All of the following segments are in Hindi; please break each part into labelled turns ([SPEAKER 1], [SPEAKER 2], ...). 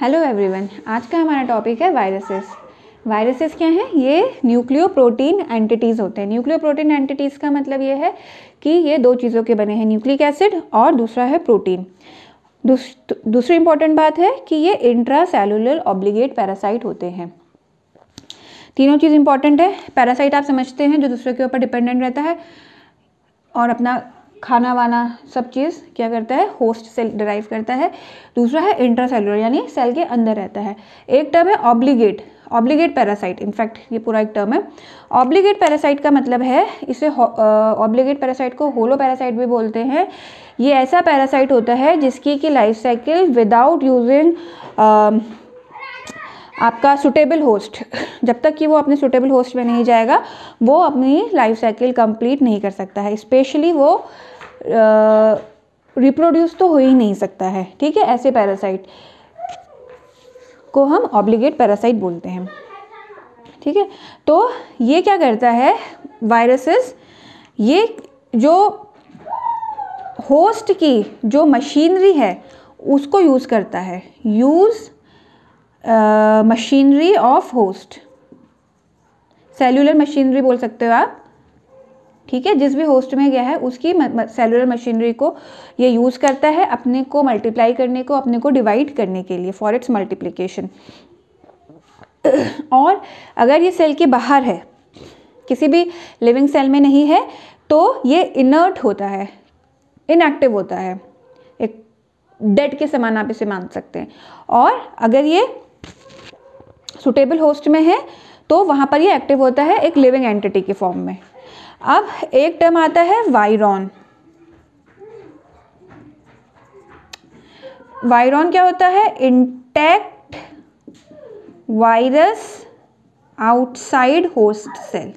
[SPEAKER 1] हेलो एवरीवन आज का हमारा टॉपिक है वायरसेस वायरसेस क्या हैं ये न्यूक्लियो प्रोटीन एंटिटीज़ होते हैं न्यूक्लियो प्रोटीन एंटिटीज़ का मतलब ये है कि ये दो चीज़ों के बने हैं न्यूक्लिक एसिड और दूसरा है प्रोटीन दूस, दूसरी इंपॉर्टेंट बात है कि ये इंट्रा सेलुलर ऑब्लिगेट पैरासाइट होते हैं तीनों चीज़ इंपॉर्टेंट है पैरासाइट आप समझते हैं जो दूसरे के ऊपर डिपेंडेंट रहता है और अपना खाना वाना सब चीज़ क्या करता है होस्ट सेल डिराइव करता है दूसरा है इंट्रासेलुलर यानी सेल के अंदर रहता है एक टर्म है ऑब्लीगेट ऑब्लीगेट पैरासाइट इनफैक्ट ये पूरा एक टर्म है ऑब्लीगेट पैरासाइट का मतलब है इसे ऑब्लीगेट पैरासाइट को होलो पैरासाइट भी बोलते हैं ये ऐसा पैरासाइट होता है जिसकी कि लाइफ साइकिल विदाउट यूजिंग आपका सुटेबल होस्ट जब तक कि वो अपने सुटेबल होस्ट में नहीं जाएगा वो अपनी लाइफ साइकिल कंप्लीट नहीं कर सकता है स्पेशली वो रिप्रोड्यूस तो हो ही नहीं सकता है ठीक है ऐसे पैरासाइट को हम ऑब्लिगेट पैरासाइट बोलते हैं ठीक है तो ये क्या करता है वायरसेस ये जो होस्ट की जो मशीनरी है उसको यूज़ करता है use machinery of host cellular machinery बोल सकते हो आप ठीक है जिस भी होस्ट में गया है उसकी सेलुलर मशीनरी को ये यूज़ करता है अपने को मल्टीप्लाई करने को अपने को डिवाइड करने के लिए फॉर इट्स मल्टीप्लीकेशन और अगर ये सेल के बाहर है किसी भी लिविंग सेल में नहीं है तो ये इनर्ट होता है इनएक्टिव होता है एक डेड के समान आप इसे मान सकते हैं और अगर ये सुटेबल होस्ट में है तो वहाँ पर ये एक्टिव होता है एक लिविंग एंटिटी के फॉर्म में अब एक टर्म आता है वायरॉन वायरॉन क्या होता है intact virus outside host cell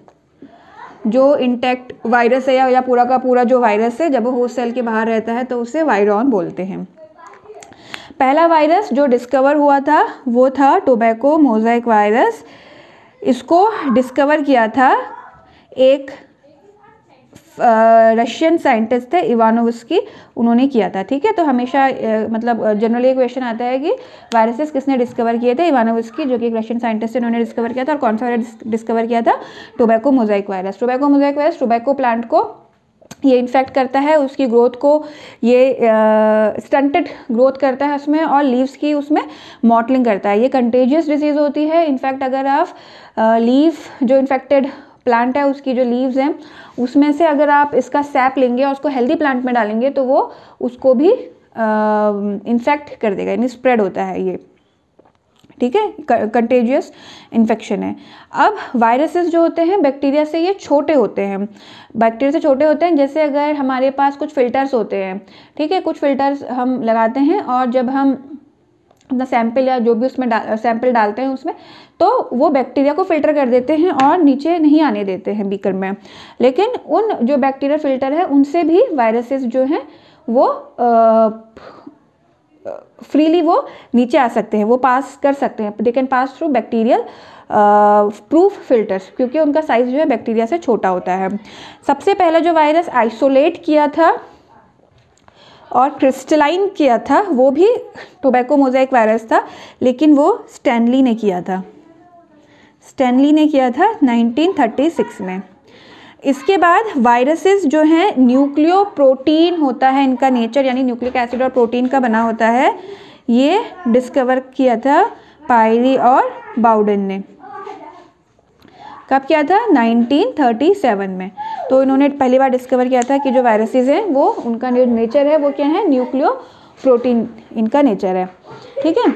[SPEAKER 1] जो इंटैक्ट वायरस है या, पूरा का पूरा जो वायरस है जब वो होस्ट सेल के बाहर रहता है तो उसे वायरॉन बोलते हैं पहला वायरस जो डिस्कवर हुआ था वो था टोबैको मोज़ाइक वायरस इसको डिस्कवर किया था एक रशियन साइंटिस्ट थे इवानोवस्की उन्होंने किया था ठीक है तो हमेशा आ, मतलब जनरली क्वेश्चन आता है कि वायरसेस किसने डिस्कवर किए थे इवानोवस्की जो कि एक रशियन साइंटिस्ट थे उन्होंने डिस्कवर किया था और कौन सा वायरस डिस्कवर किया था tobacco mosaic virus tobacco mosaic virus tobacco plant को ये इन्फेक्ट करता है उसकी ग्रोथ को ये स्टंटेड ग्रोथ करता है उसमें और लीव्स की उसमें मॉटलिंग करता है ये कंटेजियस डिजीज़ होती है इनफैक्ट अगर आप लीव जो इन्फेक्टेड प्लांट है उसकी जो लीव्स हैं उसमें से अगर आप इसका सैप लेंगे और उसको हेल्दी प्लांट में डालेंगे तो वो उसको भी इन्फेक्ट कर देगा यानी स्प्रेड होता है ये ठीक है कंटेजियस इन्फेक्शन है अब वायरसेस जो होते हैं बैक्टीरिया से ये छोटे होते हैं बैक्टीरिया से छोटे होते हैं जैसे अगर हमारे पास कुछ फ़िल्टर्स होते हैं ठीक है कुछ फ़िल्टर्स हम लगाते हैं और जब हम अपना सैंपल या जो भी उसमें डा, सैंपल डालते हैं उसमें तो वो बैक्टीरिया को फिल्टर कर देते हैं और नीचे नहीं आने देते हैं बीकर में लेकिन उन जो बैक्टीरिया फिल्टर है उनसे भी वायरसेस जो हैं वो आ, फ्रीली वो नीचे आ सकते हैं वो पास कर सकते हैं they can pass through bacterial proof filters क्योंकि उनका साइज़ जो है बैक्टीरिया से छोटा होता है सबसे पहला जो वायरस आइसोलेट किया था और क्रिस्टलाइन किया था वो भी टोबैको मोजाइक वायरस था लेकिन वो स्टैनली ने किया था स्टैनली ने किया था 1936 में इसके बाद वायरसेस जो हैं न्यूक्लियो प्रोटीन होता है इनका नेचर यानी न्यूक्लिक एसिड और प्रोटीन का बना होता है ये डिस्कवर किया था पायरी और बाउडन ने कब किया था 1937 में तो इन्होंने पहली बार डिस्कवर किया था कि जो वायरसेस हैं वो उनका जो नेचर है वो क्या है न्यूक्लियो प्रोटीन इनका नेचर है ठीक है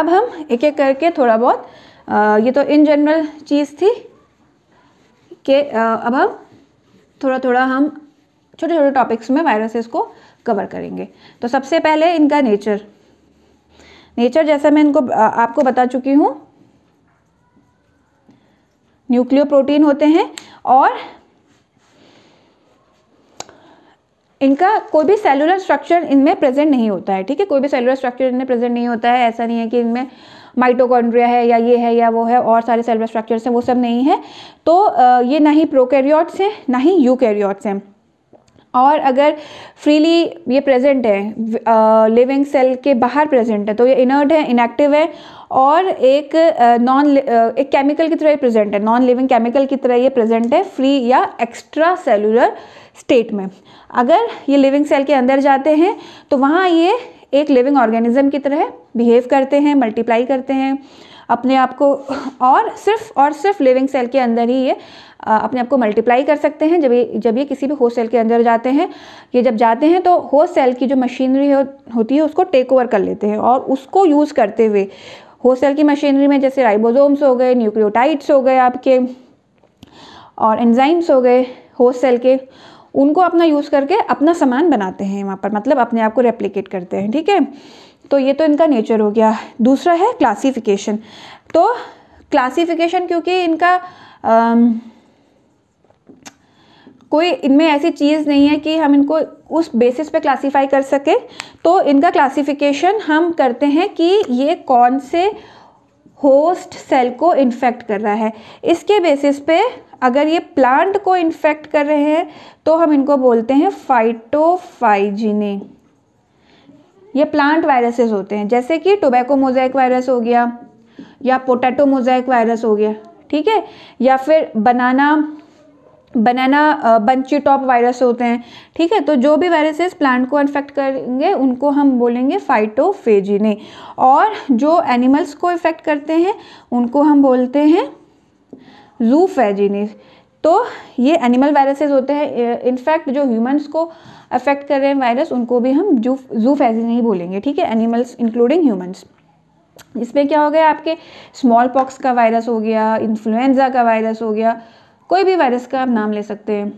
[SPEAKER 1] अब हम एक एक करके थोड़ा बहुत आ, ये तो इन जनरल चीज़ थी के अब हम थोड़ा थोड़ा हम छोटे छोटे टॉपिक्स में वायरसेस को कवर करेंगे तो सबसे पहले इनका नेचर नेचर जैसा मैं इनको आपको बता चुकी हूँ न्यूक्लियो प्रोटीन होते हैं और इनका कोई भी सेलुलर स्ट्रक्चर इनमें प्रेजेंट नहीं होता है ठीक है कोई भी सेलुलर स्ट्रक्चर इनमें प्रेजेंट नहीं होता है ऐसा नहीं है कि इनमें माइटोकॉन्ड्रिया है या ये है या वो है और सारे सेलुलर स्ट्रक्चर्स हैं वो सब नहीं तो, है तो ये ना ही प्रोकैरियोट्स हैं ना ही यूकैरियोट्स हैं और अगर फ्रीली ये प्रेजेंट है लिविंग सेल के बाहर प्रेजेंट है तो ये इनर्ट है इनएक्टिव है और एक नॉन एक केमिकल की तरह ये प्रेजेंट है नॉन लिविंग केमिकल की तरह ये प्रेजेंट है फ्री या एक्स्ट्रा सेलुलर स्टेट में अगर ये लिविंग सेल के अंदर जाते हैं तो वहाँ ये एक लिविंग ऑर्गेनिज्म की तरह बिहेव करते हैं मल्टीप्लाई करते हैं अपने आप को और सिर्फ और सिर्फ लिविंग सेल के अंदर ही ये अपने आप को मल्टीप्लाई कर सकते हैं जब ये जब ये किसी भी होस्ट सेल के अंदर जाते हैं ये जब जाते हैं तो होस्ट सेल की जो मशीनरी हो, होती है उसको टेक ओवर कर लेते हैं और उसको यूज़ करते हुए होस्ट सेल की मशीनरी में जैसे राइबोजोम्स हो गए न्यूक्लियोटाइड्स हो गए आपके और एंजाइम्स हो गए होस्ट सेल के उनको अपना यूज़ करके अपना सामान बनाते हैं वहाँ पर मतलब अपने आप को रेप्लिकेट करते हैं ठीक है तो ये तो इनका नेचर हो गया दूसरा है क्लासिफिकेशन तो क्लासिफिकेशन क्योंकि इनका आम, कोई इनमें ऐसी चीज़ नहीं है कि हम इनको उस बेसिस पे क्लासिफाई कर सके तो इनका क्लासिफिकेशन हम करते हैं कि ये कौन से होस्ट सेल को इन्फेक्ट कर रहा है इसके बेसिस पे अगर ये प्लांट को इन्फेक्ट कर रहे हैं तो हम इनको बोलते हैं फाइटोफाइजिने ये प्लांट वायरसेस होते हैं जैसे कि टोबैको मोजैक वायरस हो गया या पोटैटो मोजैक वायरस हो गया ठीक है या फिर banana banana bunchy top virus होते हैं ठीक है तो जो भी वायरसेस प्लांट को इन्फेक्ट करेंगे उनको हम बोलेंगे फाइटोफेजिने और जो एनिमल्स को इफेक्ट करते हैं उनको हम बोलते हैं जूफेजिने तो ये एनिमल वायरसेस होते हैं इनफैक्ट जो ह्यूमंस को अफेक्ट कर रहे हैं वायरस उनको भी हम जू फैजी बोलेंगे ठीक है एनिमल्स इंक्लूडिंग ह्यूमंस इसमें क्या हो गया आपके स्मॉल पॉक्स का वायरस हो गया इन्फ्लुएंजा का वायरस हो गया कोई भी वायरस का आप नाम ले सकते हैं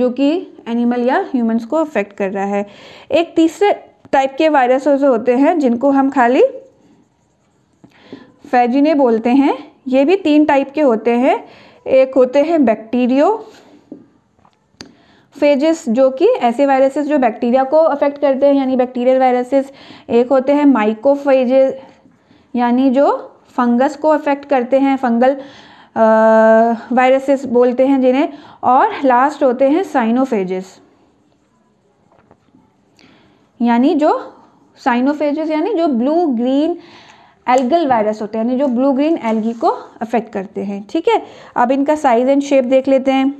[SPEAKER 1] जो कि एनिमल या ह्यूमंस को अफेक्ट कर रहा है एक तीसरे टाइप के वायरस होते हैं जिनको हम खाली फैजिने बोलते हैं ये भी तीन टाइप के होते हैं एक होते हैं बैक्टीरियो फेजिस जो कि ऐसे वायरसेस जो बैक्टीरिया को अफेक्ट करते हैं यानी बैक्टीरियल वायरसेस एक होते हैं माइकोफेजेस यानी जो फंगस को अफेक्ट करते हैं फंगल वायरसेस बोलते हैं जिन्हें और लास्ट होते हैं साइनोफेजेस यानी जो साइनोफेजेस यानी जो ब्लू ग्रीन एल्गल वायरस होते हैं यानी जो ब्लू ग्रीन एल्गी को अफेक्ट करते हैं ठीक है अब इनका साइज एंड शेप देख लेते हैं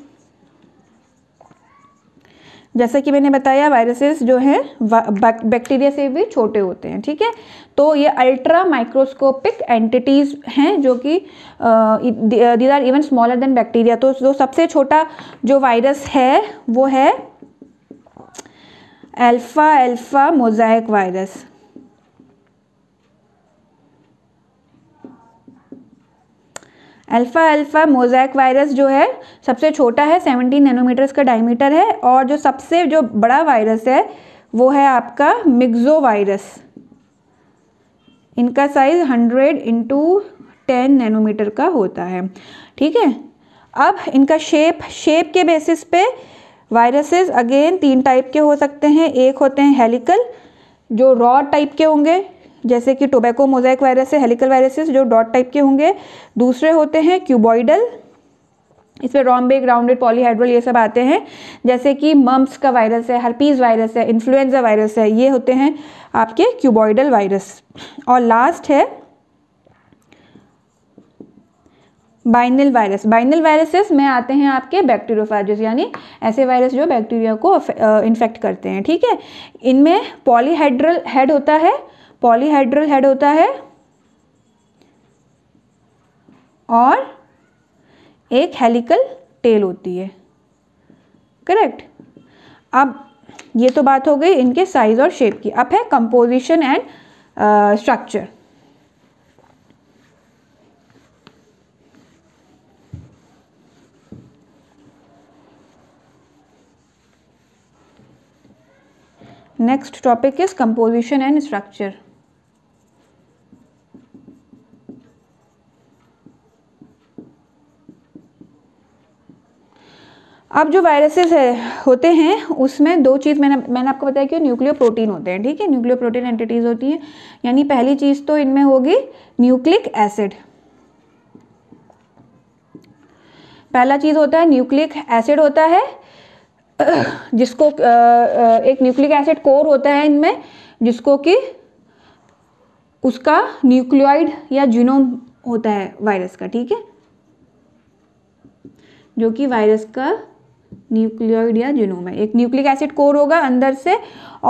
[SPEAKER 1] जैसा कि मैंने बताया वायरसेस जो हैं बैक्टीरिया से भी छोटे होते हैं ठीक है तो ये अल्ट्रा माइक्रोस्कोपिक एंटिटीज़ हैं जो कि these are even smaller than bacteria तो जो सबसे छोटा जो वायरस है वो है alpha alpha mosaic virus alpha alpha mosaic virus जो है सबसे छोटा है 17 नैनोमीटर्स का डायमीटर है और जो सबसे जो बड़ा वायरस है वो है आपका मिग्जो वायरस इनका साइज़ 100 इंटू टेन नैनोमीटर का होता है ठीक है अब इनका शेप शेप के बेसिस पे वायरसेस अगेन तीन टाइप के हो सकते हैं एक होते हैं हेलिकल जो रॉ टाइप के होंगे जैसे कि टोबैको मोजाइक वायरस है हेलिकल वायरसेस जो डॉट टाइप के होंगे दूसरे होते हैं क्यूबॉइडल इसमें रॉम्बे ग्राउंडेड पॉलीहाइड्रोल ये सब आते हैं जैसे कि मम्स का वायरस है हर्पीज़ वायरस है इन्फ्लुएंजा वायरस है ये होते हैं आपके क्यूबॉइडल वायरस और लास्ट है बाइनल वायरस बाइनल वायरसेस में आते हैं आपके बैक्टीरियोफाइजेस यानी ऐसे वायरस जो बैक्टीरिया को इन्फेक्ट करते हैं ठीक है इनमें पॉलीहाइड्रल हेड होता है पॉलीहाइड्रल हेड होता है और एक हेलिकल टेल होती है करेक्ट अब ये तो बात हो गई इनके साइज और शेप की अब है composition and structure next topic is composition and structure अब जो वायरसेस है होते हैं उसमें दो चीज़ मैंने मैंने आपको बताया कि न्यूक्लियो प्रोटीन होते हैं ठीक है न्यूक्लियो प्रोटीन एंटिटीज़ होती हैं यानी पहली चीज़ तो इनमें होगी न्यूक्लिक एसिड पहला चीज़ होता है न्यूक्लिक एसिड होता है जिसको एक न्यूक्लिक एसिड कोर होता है इनमें जिसको कि उसका न्यूक्लियोइड या जीनोम होता है वायरस का ठीक है जो कि वायरस का न्यूक्लियोइड या जिनोम है एक न्यूक्लिक एसिड कोर होगा अंदर से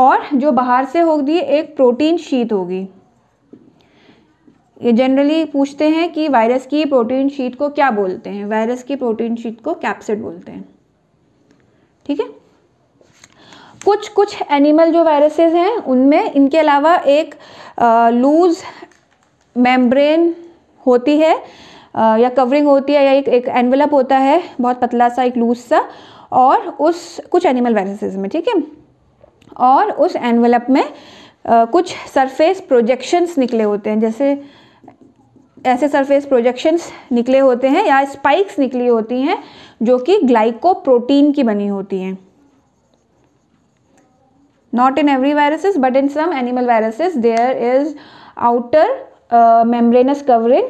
[SPEAKER 1] और जो बाहर से होगी एक प्रोटीन शीत होगी ये जनरली पूछते हैं कि वायरस की प्रोटीन शीत को क्या बोलते हैं वायरस की प्रोटीन शीत को कैप्सिड बोलते हैं ठीक है कुछ कुछ एनिमल जो वायरसेस हैं उनमें इनके अलावा एक लूज मेम्ब्रेन होती है या कवरिंग होती है या एक एक एनवलप होता है बहुत पतला सा एक लूज सा और उस कुछ एनिमल वायरसेस में ठीक है और उस एनवलप में आ, कुछ सरफेस प्रोजेक्शंस निकले होते हैं जैसे ऐसे सरफेस प्रोजेक्शंस निकले होते हैं या स्पाइक्स निकली होती हैं जो कि ग्लाइकोप्रोटीन की बनी होती हैं not in every viruses but in some animal viruses there is outer membranous covering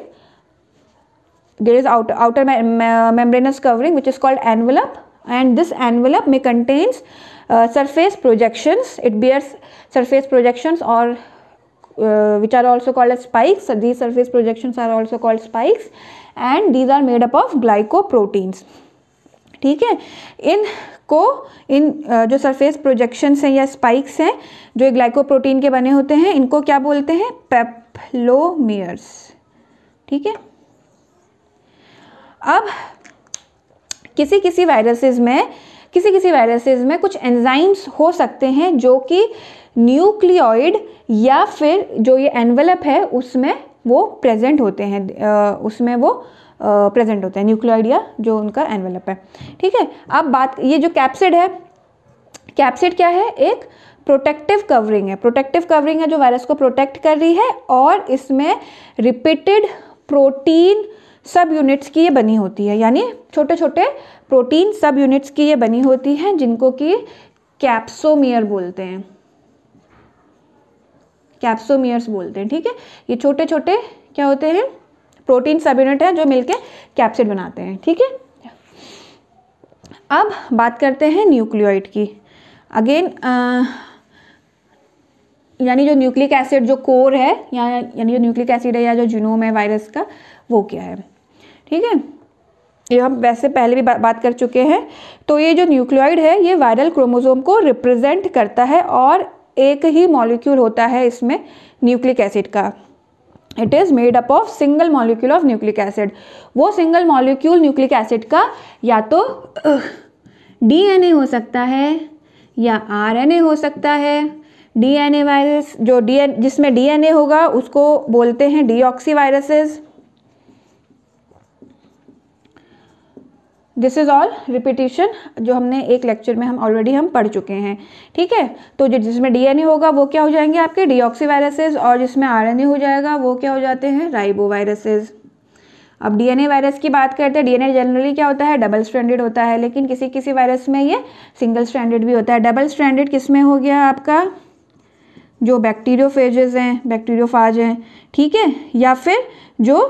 [SPEAKER 1] there is outer, outer membranous covering which is called envelope and this envelope may contains uh, surface projections it bears surface projections or uh, which are also called as spikes so these surface projections are also called spikes and these are made up of glycoproteins ठीक है इनको इन जो सरफेस प्रोजेक्शंस हैं या स्पाइक्स हैं जो ग्लाइकोप्रोटीन के बने होते हैं इनको क्या बोलते हैं पेप्लोमियर्स ठीक है अब किसी किसी वायरसेस में किसी किसी वायरसेस में कुछ एंजाइम्स हो सकते हैं जो कि न्यूक्लियोइड या फिर जो ये एनवेलप है उसमें वो प्रेजेंट होते हैं उसमें वो प्रेजेंट होते हैं न्यूक्लियोइड या जो उनका एनवेलप है ठीक है अब बात ये जो कैप्सिड है कैप्सिड क्या है एक प्रोटेक्टिव कवरिंग है प्रोटेक्टिव कवरिंग है जो वायरस को प्रोटेक्ट कर रही है और इसमें रिपीटेड प्रोटीन सब यूनिट्स की ये बनी होती है यानी छोटे छोटे प्रोटीन सब यूनिट्स की ये बनी होती हैं जिनको कि कैप्सोमियर बोलते हैं कैप्सोमियर्स बोलते हैं ठीक है ये छोटे छोटे क्या होते हैं प्रोटीन सब यूनिट हैं जो मिलके कैप्सिड बनाते हैं ठीक है अब बात करते हैं न्यूक्लियोइड की अगेन यानी जो न्यूक्लिक एसिड जो कोर है या यानी जो न्यूक्लिक एसिड है या जो जीनोम है वायरस का वो क्या है ठीक है ये हम वैसे पहले भी बा, बात कर चुके हैं तो ये जो न्यूक्लियोइड है ये वायरल क्रोमोसोम को रिप्रेजेंट करता है और एक ही मॉलिक्यूल होता है इसमें न्यूक्लिक एसिड का it is made up of single molecule of nucleic acid वो सिंगल मॉलिक्यूल न्यूक्लिक एसिड का या तो डीएनए uh, हो सकता है या आरएनए हो सकता है डीएनए वायरस जो एन जिसमें डीएनए होगा उसको बोलते हैं oxy viruses this is all repetition जो हमने एक लेक्चर में हम ऑलरेडी हम पढ़ चुके हैं ठीक है तो जो जिसमें डीएनए होगा वो क्या हो जाएंगे आपके डी वायरसेज और जिसमें आरएनए हो जाएगा वो क्या हो जाते हैं राइबो वायरसेज़ अब डीएनए वायरस की बात करते हैं डीएनए जनरली क्या होता है डबल स्ट्रैंडेड होता है लेकिन किसी किसी वायरस में ये सिंगल स्ट्रैंडेड भी होता है डबल स्ट्रैंडेड किस में हो गया आपका जो बैक्टीरियो हैं बैक्टीरियो हैं ठीक है या फिर जो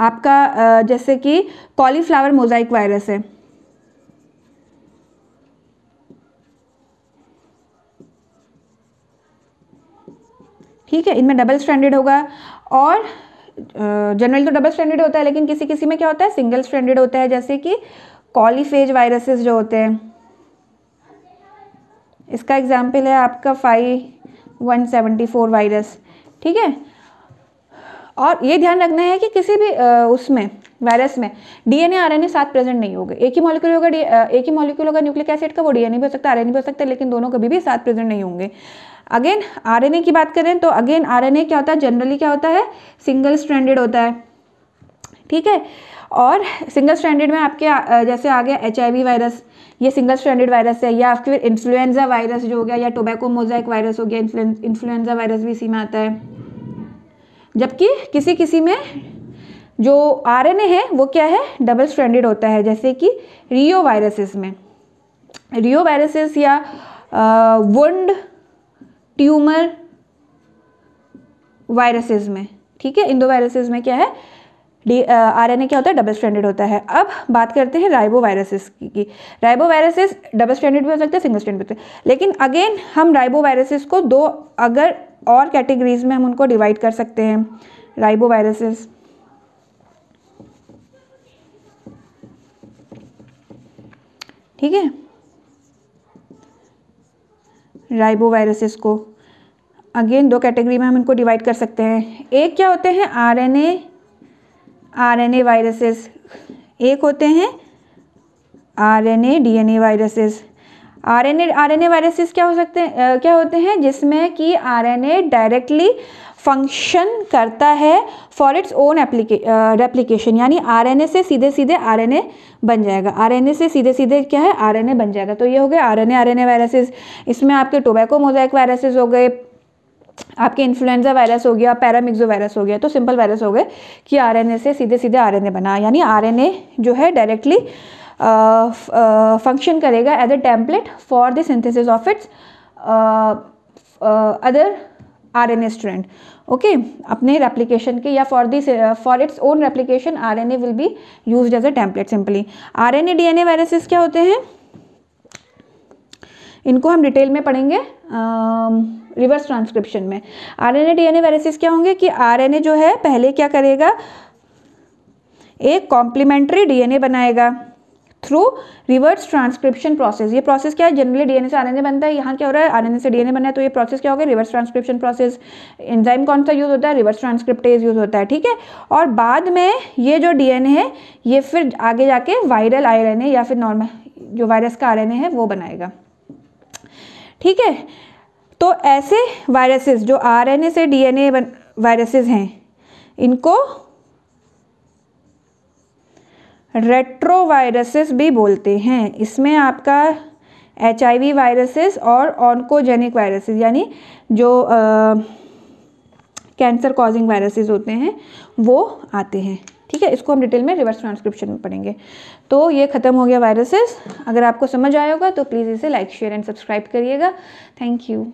[SPEAKER 1] आपका जैसे कि कॉलीफ्लावर मोजाइक वायरस है ठीक है इनमें डबल स्टैंडर्ड होगा और जनरल तो डबल स्टैंडर्ड होता है लेकिन किसी किसी में क्या होता है सिंगल स्टैंडर्ड होता है जैसे कि कॉलीफेज वायरसेस जो होते हैं इसका एग्जाम्पल है आपका five one seventy four virus ठीक है और ये ध्यान रखना है कि किसी भी उसमें वायरस में डीएनए आरएनए साथ प्रेजेंट नहीं होगा एक ही मॉलिक्यूल होगा एक ही मॉलिक्यूल होगा न्यूक्लिक एसिड का वो डीएनए भी हो सकता है आरएनए भी हो सकता है लेकिन दोनों कभी भी साथ प्रेजेंट नहीं होंगे अगेन आरएनए की बात करें तो अगेन आरएनए क्या होता है जनरली क्या होता है सिंगल स्ट्रैंडेड होता है ठीक है और सिंगल स्टैंडर्ड में आपके जैसे आ गया एच वायरस ये सिंगल स्टैंडर्ड वायरस है या आपके फिर इन्फ्लुएंजा वायरस जो हो गया या टोबैको मोजाइक वायरस हो गया इन्फ्लुएंजा वायरस भी इसी में आता है जबकि किसी किसी में जो आरएनए है वो क्या है डबल स्ट्रैंडेड होता है जैसे कि रियो वायरसेस में रियो वायरसेस या वंड ट्यूमर वायरसेस में ठीक है इंदो वायरसेस में क्या है डी आरएनए क्या होता है डबल स्टैंडर्ड होता है अब बात करते हैं राइबो वायरसेस की राइबो वायरसेस डबल स्टैंडर्ड भी हो सकते हैं सिंगल स्टैंडर्ड भी होते हैं लेकिन अगेन हम राइबो वायरसेस को दो अगर और कैटेगरीज में हम उनको डिवाइड कर सकते हैं राइबोवायरसेस ठीक है राइबोवायरसेस को अगेन दो कैटेगरी में हम इनको डिवाइड कर सकते हैं एक क्या होते हैं आरएनए आरएनए वायरसेस एक होते हैं RNA DNA viruses RNA RNA viruses क्या हो सकते हैं क्या होते हैं जिसमें कि आरएनए डायरेक्टली फंक्शन करता है फॉर इट्स ओन रेप्लीकेशन यानी आरएनए से सीधे सीधे आरएनए बन जाएगा आरएनए से सीधे सीधे क्या है आरएनए बन जाएगा तो ये हो गए आरएनए आरएनए वायरसेस इसमें आपके टोबैको मोजैक वायरसेस हो गए आपके इन्फ्लुएंजा वायरस हो गया पैरामिक्जो वायरस हो गया तो सिंपल वायरस हो गए कि आरएनए से सीधे सीधे आरएनए बना यानी आरएनए जो है डायरेक्टली फंक्शन करेगा as a template for the synthesis of its other R N A student okay अपने रेप्लीकेशन के या for this for its own replication R N A will be use as a template simply R N A D N A viruses क्या होते हैं इनको हम डिटेल में पढ़ेंगे रिवर्स ट्रांसक्रिप्शन में R N A D N A viruses क्या होंगे कि आर एन ए जो है पहले क्या करेगा एक कॉम्प्लीमेंट्री डी एन ए बनाएगा थ्रू रिवर्स ट्रांसक्रिप्शन प्रोसेस ये प्रोसेस क्या है जनरली डीएनए से आरएनए बनता है यहाँ क्या हो रहा है आरएनए से डीएनए बना है तो ये प्रोसेस क्या होगा रिवर्स ट्रांसक्रिप्शन प्रोसेस एंजाइम कौन सा यूज़ होता है रिवर्स ट्रांसक्रिप्टेज यूज़ होता है ठीक है और बाद में ये जो डीएनए है ये फिर आगे जाके वायरल आर या फिर नॉर्मल जो वायरस का आर है वो बनाएगा ठीक है तो ऐसे वायरसेस जो आरएनए से डीएनए वायरसेस हैं इनको रेट्रोवायरसेस भी बोलते हैं इसमें आपका एच आई वायरसेस और ऑनकोजेनिक वायरसेस यानी जो कैंसर कॉजिंग वायरसेस होते हैं वो आते हैं ठीक है इसको हम डिटेल में रिवर्स ट्रांसक्रिप्शन में पढ़ेंगे तो ये ख़त्म हो गया वायरसेस अगर आपको समझ आया होगा तो प्लीज़ इसे लाइक शेयर एंड सब्सक्राइब करिएगा थैंक यू